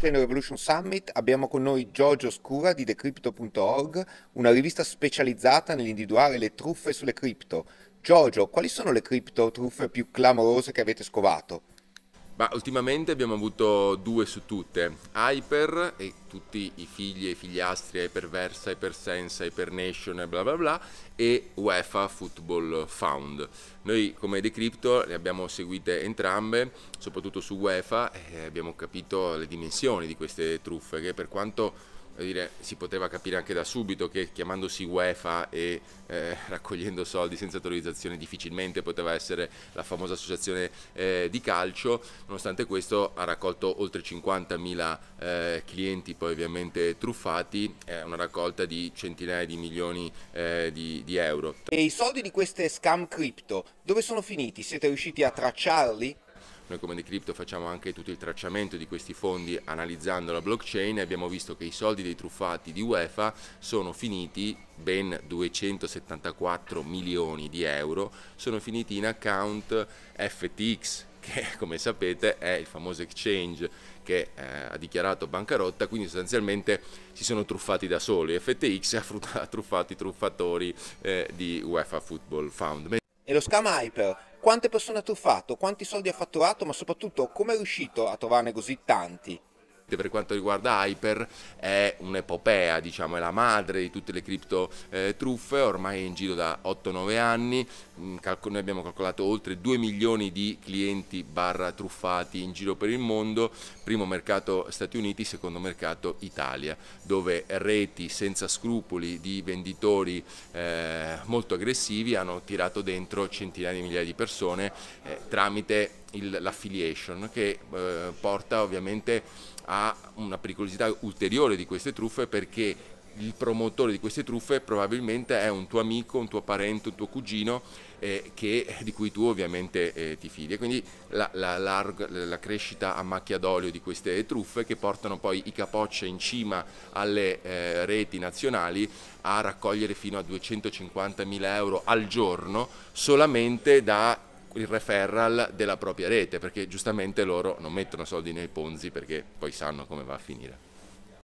Treno Revolution Summit abbiamo con noi Giorgio Scura di TheCrypto.org, una rivista specializzata nell'individuare le truffe sulle cripto. Giorgio, quali sono le cripto truffe più clamorose che avete scovato? Ma ultimamente abbiamo avuto due su tutte, Hyper e tutti i figli e figliastri, Hyperversa, Hypersense, Hypernation e bla bla bla, e UEFA Football Found. Noi come Decrypto le abbiamo seguite entrambe, soprattutto su UEFA, e abbiamo capito le dimensioni di queste truffe, che per quanto dire, si poteva capire anche da subito che chiamandosi UEFA e eh, raccogliendo soldi senza autorizzazione difficilmente poteva essere la famosa associazione eh, di calcio, nonostante questo ha raccolto oltre 50.000 eh, clienti poi ovviamente truffati, è una raccolta di centinaia di milioni eh, di, di euro. E i soldi di queste scam crypto dove sono finiti? Siete riusciti a tracciarli? Noi come Decrypto facciamo anche tutto il tracciamento di questi fondi analizzando la blockchain e abbiamo visto che i soldi dei truffati di UEFA sono finiti, ben 274 milioni di euro, sono finiti in account FTX che come sapete è il famoso exchange che eh, ha dichiarato bancarotta, quindi sostanzialmente si sono truffati da soli, FTX ha, frutta- ha truffato i truffatori eh, di UEFA Football Fund. E lo scam hyper quante persone ha truffato, quanti soldi ha fatturato, ma soprattutto come è riuscito a trovarne così tanti per quanto riguarda Hyper è un'epopea, diciamo, è la madre di tutte le cripto eh, truffe, ormai è in giro da 8-9 anni, mm, Calco- noi abbiamo calcolato oltre 2 milioni di clienti barra truffati in giro per il mondo, primo mercato Stati Uniti, secondo mercato Italia, dove reti senza scrupoli di venditori eh, molto aggressivi hanno tirato dentro centinaia di migliaia di persone eh, tramite l'affiliation che eh, porta ovviamente a una pericolosità ulteriore di queste truffe perché il promotore di queste truffe probabilmente è un tuo amico, un tuo parente, un tuo cugino eh, che, di cui tu ovviamente eh, ti fidi. quindi la, la, larg, la, crescita a macchia d'olio di queste truffe che portano poi i capoccia in cima alle eh, reti nazionali a raccogliere fino a 250 mila euro al giorno solamente da il referral della propria rete, perché giustamente loro non mettono soldi nei ponzi perché poi sanno come va a finire.